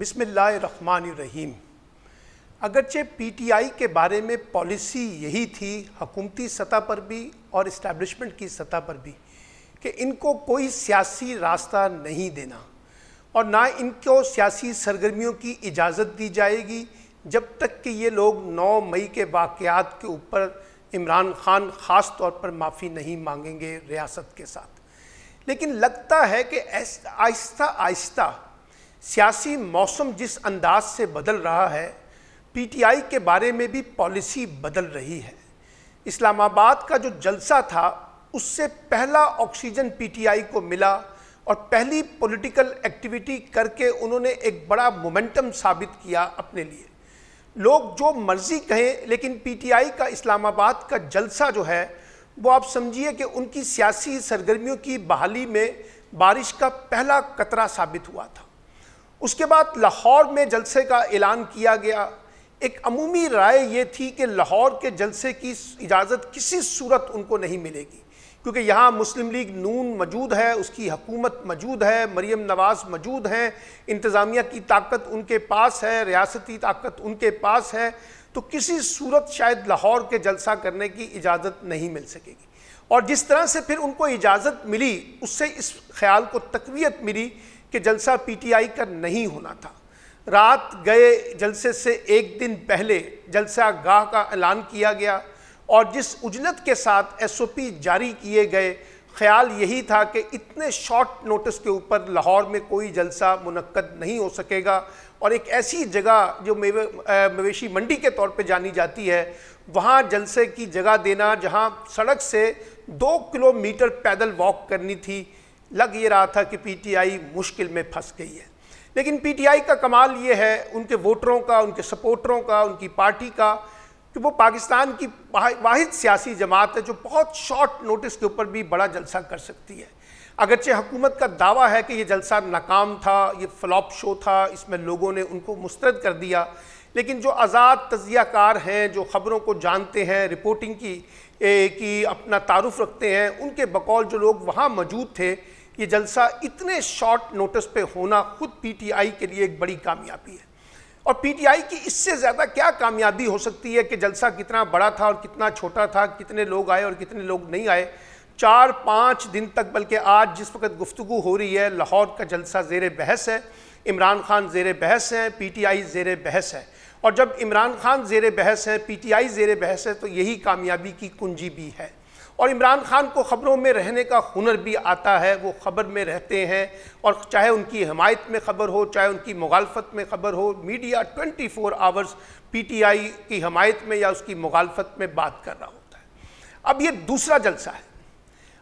बिसमीम अगरचे पीटीआई के बारे में पॉलिसी यही थी हकूमती सतह पर भी और इस्टबलिशमेंट की सतह पर भी कि इनको कोई सियासी रास्ता नहीं देना और ना इनको सियासी सरगर्मियों की इजाज़त दी जाएगी जब तक कि ये लोग 9 मई के वाक़ात के ऊपर इमरान खान ख़ास तौर पर माफ़ी नहीं मांगेंगे रियासत के साथ लेकिन लगता है कि आहिस्ता आहिस्ता सियासी मौसम जिस अंदाज से बदल रहा है पीटीआई के बारे में भी पॉलिसी बदल रही है इस्लामाबाद का जो जलसा था उससे पहला ऑक्सीजन पीटीआई को मिला और पहली पॉलिटिकल एक्टिविटी करके उन्होंने एक बड़ा मोमेंटम साबित किया अपने लिए लोग जो मर्जी कहें लेकिन पीटीआई का इस्लामाबाद का जलसा जो है वो आप समझिए कि उनकी सियासी सरगर्मियों की बहाली में बारिश का पहला कतरा साबित हुआ था उसके बाद लाहौर में जलसे का ऐलान किया गया एक अमूमी राय ये थी कि लाहौर के जलसे की इजाज़त किसी सूरत उनको नहीं मिलेगी क्योंकि यहाँ मुस्लिम लीग नून मौजूद है उसकी हकूमत मौजूद है मरीम नवाज़ मौजूद हैं इंतज़ामिया की ताकत उनके पास है रियासती ताकत उनके पास है तो किसी सूरत शायद लाहौर के जलसा करने की इजाज़त नहीं मिल सकेगी और जिस तरह से फिर उनको इजाज़त मिली उससे इस ख्याल को तकवीत मिली कि जलसा पीटीआई का नहीं होना था रात गए जलसे से एक दिन पहले जलसा गाह का ऐलान किया गया और जिस उजलत के साथ एसओपी जारी किए गए ख्याल यही था कि इतने शॉर्ट नोटिस के ऊपर लाहौर में कोई जलसा मनक़द नहीं हो सकेगा और एक ऐसी जगह जो मेवे मवेशी मंडी के तौर पे जानी जाती है वहाँ जलसे की जगह देना जहाँ सड़क से दो किलोमीटर पैदल वॉक करनी थी लग ये रहा था कि पीटीआई मुश्किल में फंस गई है लेकिन पीटीआई का कमाल ये है उनके वोटरों का उनके सपोर्टरों का उनकी पार्टी का कि वो पाकिस्तान की वाहिद सियासी जमात है जो बहुत शॉर्ट नोटिस के ऊपर भी बड़ा जलसा कर सकती है अगरचे हुकूमत का दावा है कि ये जलसा नाकाम था ये फ्लॉप शो था इसमें लोगों ने उनको मुस्तरद कर दिया लेकिन जो आज़ाद तजियाकार हैं जो ख़बरों को जानते हैं रिपोर्टिंग की ए, की अपना तारुफ रखते हैं उनके बकौल जो लोग वहाँ मौजूद थे ये जलसा इतने शॉर्ट नोटिस पे होना खुद पीटीआई के लिए एक बड़ी कामयाबी है और पीटीआई की इससे ज़्यादा क्या कामयाबी हो सकती है कि जलसा कितना बड़ा था और कितना छोटा था कितने लोग आए और कितने लोग नहीं आए चार पाँच दिन तक बल्कि आज जिस वक्त गुफ्तु हो रही है लाहौर का जलसा जेर बहस है इमरान खान जेर बहस हैं पीटीआई जेर बहस है और जब इमरान खान जेर बहस है पीटीआई जेर बहस है तो यही कामयाबी की कुंजी भी है और इमरान खान को ख़बरों में रहने का हुनर भी आता है वो ख़बर में रहते हैं और चाहे उनकी हमायत में ख़बर हो चाहे उनकी मुखालफत में ख़बर हो मीडिया 24 फोर आवर्स आई की हमायत में या उसकी मुखालफत में बात कर रहा होता है अब ये दूसरा जलसा है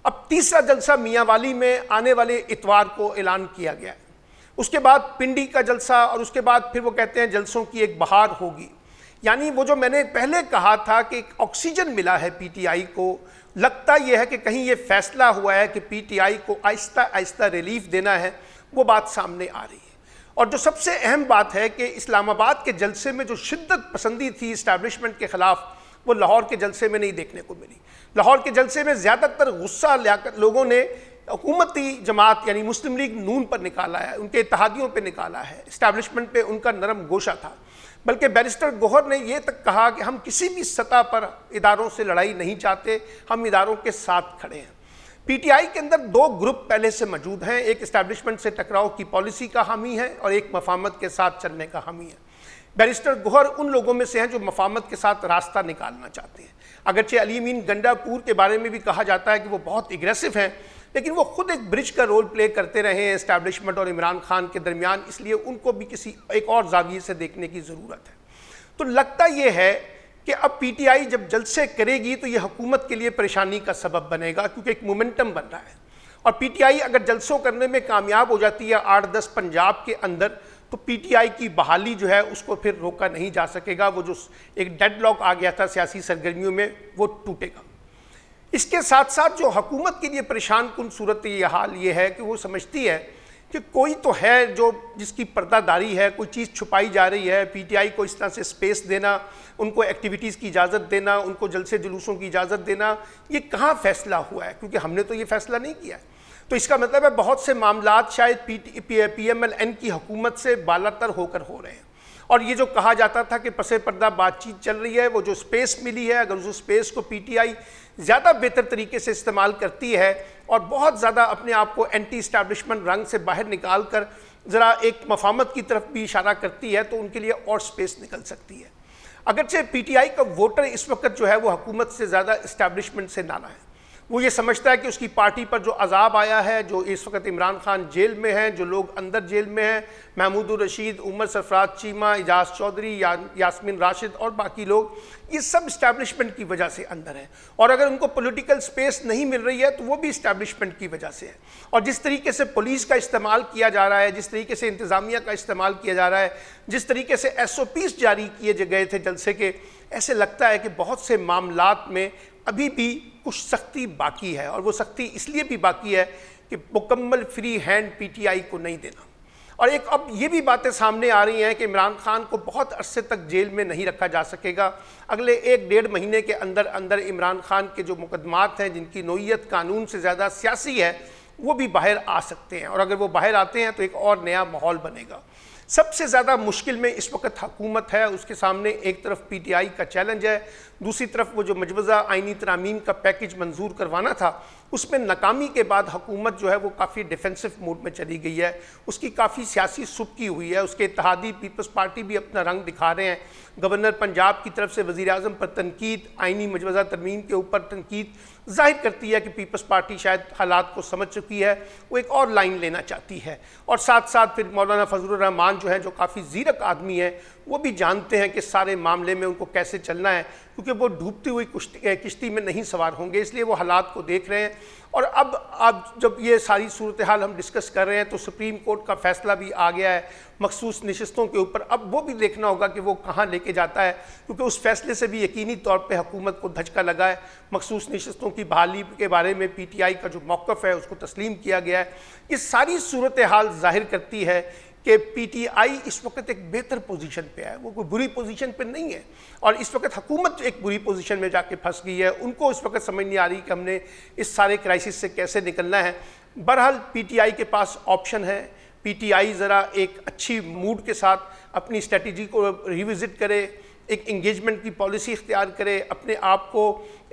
अब तीसरा जलसा मियाँ वाली में आने वाले इतवार को ऐलान किया गया है उसके बाद पिंडी का जलसा और उसके बाद फिर वो कहते हैं जलसों की एक बहार होगी यानी वो जो मैंने पहले कहा था कि ऑक्सीजन मिला है पीटीआई को लगता यह है कि कहीं ये फैसला हुआ है कि पीटीआई को आहिस्ता आहिस्ता रिलीफ देना है वो बात सामने आ रही है और जो सबसे अहम बात है कि इस्लामाबाद के जलसे में जो शिद्दत पसंदी थी इस्टेब्लिशमेंट के ख़िलाफ़ वो लाहौर के जलसे में नहीं देखने को मिली लाहौर के जलसे में ज़्यादातर गुस्सा लाकर लोगों ने हुकूमती जमात यानी मुस्लिम लीग नून पर निकाला है उनके इतिहादियों पर निकाला है इस्टेब्लिशमेंट पर उनका नरम गोशा था बल्कि बैरिस्टर गोहर ने यह तक कहा कि हम किसी भी सतह पर इदारों से लड़ाई नहीं चाहते हम इदारों के साथ खड़े हैं पीटीआई के अंदर दो ग्रुप पहले से मौजूद हैं एक इस्टेब्लिशमेंट से टकराव की पॉलिसी का हामी है और एक मफामत के साथ चलने का हामी है बैरिस्टर गोहर उन लोगों में से हैं जो मफामत के साथ रास्ता निकालना चाहते हैं अगरचे अलीमीन गंडापुर के बारे में भी कहा जाता है कि वो बहुत एग्रेसिव हैं लेकिन वो खुद एक ब्रिज का रोल प्ले करते रहे हैं इस्टेब्लिशमेंट और इमरान खान के दरमियान इसलिए उनको भी किसी एक और जाविये से देखने की ज़रूरत है तो लगता ये है कि अब पीटीआई जब जलसे करेगी तो ये हुकूमत के लिए परेशानी का सबब बनेगा क्योंकि एक मोमेंटम बन रहा है और पीटीआई अगर जलसों करने में कामयाब हो जाती है आठ दस पंजाब के अंदर तो पीटीआई की बहाली जो है उसको फिर रोका नहीं जा सकेगा वो जो एक डेड लॉक आ गया था सियासी सरगर्मियों में वो टूटेगा इसके साथ साथ जो हकूमत के लिए परेशान कन सूरत ये हाल ये है कि वो समझती है कि कोई तो है जो जिसकी पर्दादारी है कोई चीज़ छुपाई जा रही है पीटीआई को इस तरह से स्पेस देना उनको एक्टिविटीज़ की इजाज़त देना उनको जलसे जुलूसों की इजाज़त देना ये कहाँ फैसला हुआ है क्योंकि हमने तो ये फैसला नहीं किया है तो इसका मतलब है बहुत से मामला शायद P P M L N की हुकूमत से बालातर होकर हो रहे हैं और ये जो कहा जाता था कि पसे पर्दा बातचीत चल रही है वो जो स्पेस मिली है अगर उस स्पेस को पीटीआई ज़्यादा बेहतर तरीके से इस्तेमाल करती है और बहुत ज़्यादा अपने आप को एंटी इस्टाब्लिशमेंट रंग से बाहर निकाल कर ज़रा एक मफामत की तरफ भी इशारा करती है तो उनके लिए और स्पेस निकल सकती है अगरचे आई का वोटर इस वक्त जो है वो हकूमत से ज़्यादा इस्टेबलिशमेंट से नाना है वो ये समझता है कि उसकी पार्टी पर जो अजाब आया है जो इस वक्त इमरान खान जेल में हैं जो लोग अंदर जेल में हैं महमूद रशीद उमर सरफराज चीमा एजाज चौधरी या, यासमिन राशिद और बाकी लोग ये सब इस्टेबलिशमेंट की वजह से अंदर है और अगर उनको पोलिटिकल स्पेस नहीं मिल रही है तो वो भी इस्टेबलिशमेंट की वजह से है और जिस तरीके से पुलिस का इस्तेमाल किया जा रहा है जिस तरीके से इंतज़ामिया का इस्तेमाल किया जा रहा है जिस तरीके से एस ओ पीज जारी किए गए थे जलसे के ऐसे लगता है कि बहुत से मामला में अभी भी कुछ सख्ती बाकी है और वो सख्ती इसलिए भी बाकी है कि मुकम्मल फ्री हैंड पीटीआई को नहीं देना और एक अब ये भी बातें सामने आ रही हैं कि इमरान खान को बहुत अरसे तक जेल में नहीं रखा जा सकेगा अगले एक डेढ़ महीने के अंदर अंदर इमरान खान के जो मुकदमात हैं जिनकी नोयत कानून से ज़्यादा सियासी है वो भी बाहर आ सकते हैं और अगर वो बाहर आते हैं तो एक और नया माहौल बनेगा सबसे ज़्यादा मुश्किल में इस वक्त हकूमत है उसके सामने एक तरफ पी टी आई का चैलेंज है दूसरी तरफ वो जो मजबूजा आइनी तरामीम का पैकेज मंजूर करवाना था उसमें नाकामी के बाद हुकूमत जो है वो काफ़ी डिफेंसिव मोड में चली गई है उसकी काफ़ी सियासी सुबकी हुई है उसके इतिहादी पीपल्स पार्टी भी अपना रंग दिखा रहे हैं गवर्नर पंजाब की तरफ से वज़ी अजम पर तनकीद आइनी मजवज़ा तरमीम के ऊपर तनकीद जाहिर करती है कि पीपल्स पार्टी शायद हालात को समझ चुकी है वो एक और लाइन लेना चाहती है और साथ साथ फिर मौलाना फजल रहमान जो है जो काफ़ी ज़ीरक आदमी है वो भी जानते हैं कि सारे मामले में उनको कैसे चलना है क्योंकि वो डूबती हुई कुश्ती किश्ती में नहीं सवार होंगे इसलिए वो हालात को देख रहे हैं और अब अब जब ये सारी सूरत हाल हम डिस्कस कर रहे हैं तो सुप्रीम कोर्ट का फैसला भी आ गया है मखसूस नशस्तों के ऊपर अब वो भी देखना होगा कि वो कहाँ लेके जाता है क्योंकि उस फैसले से भी यकीनी तौर पर हकूमत को धचका लगा है मखसूस नशस्तों की बहाली के बारे में पी टी आई का जो मौक़ है उसको तस्लीम किया गया है ये सारी सूरत हाल जाहिर करती है कि पीटीआई इस वक्त एक बेहतर पोजीशन पे है वो कोई बुरी पोजीशन पे नहीं है और इस वक्त हुकूमत एक बुरी पोजीशन में जाके फंस गई है उनको इस वक्त समझ नहीं आ रही कि हमने इस सारे क्राइसिस से कैसे निकलना है बहरहाल पीटीआई के पास ऑप्शन है पीटीआई ज़रा एक अच्छी मूड के साथ अपनी स्ट्रेटी को रिविज़िट करे एक इंगेजमेंट की पॉलिसी इख्तियार करे अपने आप को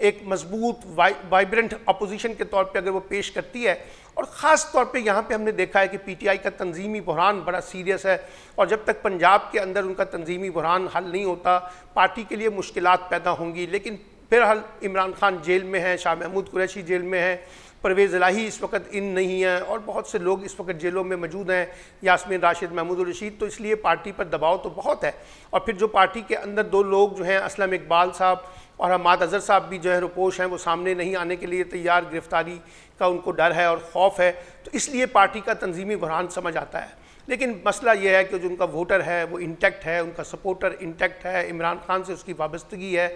एक मजबूत वाइब्रेंट अपोजिशन के तौर पे अगर वो पेश करती है और ख़ास तौर पे यहाँ पे हमने देखा है कि पीटीआई का तंजीमी बहरान बड़ा सीरियस है और जब तक पंजाब के अंदर उनका तंजीमी बहरान हल नहीं होता पार्टी के लिए मुश्किल पैदा होंगी लेकिन फिलहाल इमरान खान जेल में है शाह महमूद कुरैशी जेल में है परवेज़ इलाही इस वक्त इन नहीं हैं और बहुत से लोग इस वक्त जेलों में मौजूद हैं यासमिन राशिद महमूद रशीद तो इसलिए पार्टी पर दबाव तो बहुत है और फिर जो पार्टी के अंदर दो लोग जो हैं असलम इकबाल साहब और हमाद अज़र साहब भी जो है रुपोश हैं वो सामने नहीं आने के लिए तैयार गिरफ़्तारी का उनको डर है और खौफ है तो इसलिए पार्टी का तंजीमी बहरान समझ आता है लेकिन मसला यह है कि जो उनका वोटर है वो इंटैक्ट है उनका सपोर्टर इंटैक्ट है इमरान खान से उसकी वाबस्तगी है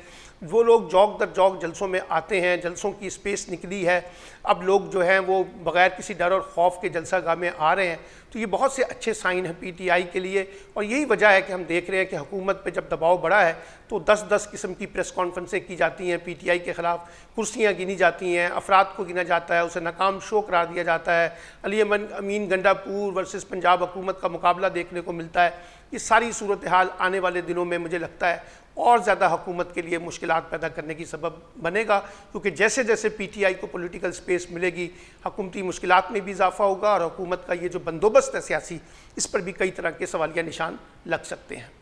वो लोग जौक दर जौक जलसों में आते हैं जलसों की स्पेस निकली है अब लोग जो हैं वो बग़ैर किसी डर और खौफ के जलसा गाह में आ रहे हैं तो ये बहुत से अच्छे साइन हैं पीटीआई के लिए और यही वजह है कि हम देख रहे हैं कि हुकूमत पे जब दबाव बढ़ा है तो 10-10 किस्म की प्रेस कॉन्फ्रेंसें की जाती हैं पीटीआई के ख़िलाफ़ कुर्सियाँ गिनी जाती हैं अफराद को गिना जाता है उसे नाकाम शो करा दिया जाता है अली अमीन गंडापुर वर्सेस पंजाब हुकूमत का मुकाबला देखने को मिलता है ये सारी सूरत हाल आने वाले दिनों में मुझे लगता है और ज़्यादा हुकूमत के लिए मुश्किल पैदा करने की सबब बनेगा क्योंकि जैसे जैसे पी टी आई को पोलिटिकल स्पेस मिलेगी हकूमती मुश्किल में भी इजाफा होगा और हुकूमत का ये जो बंदोबस्त है सियासी इस पर भी कई तरह के सवालिया निशान लग सकते हैं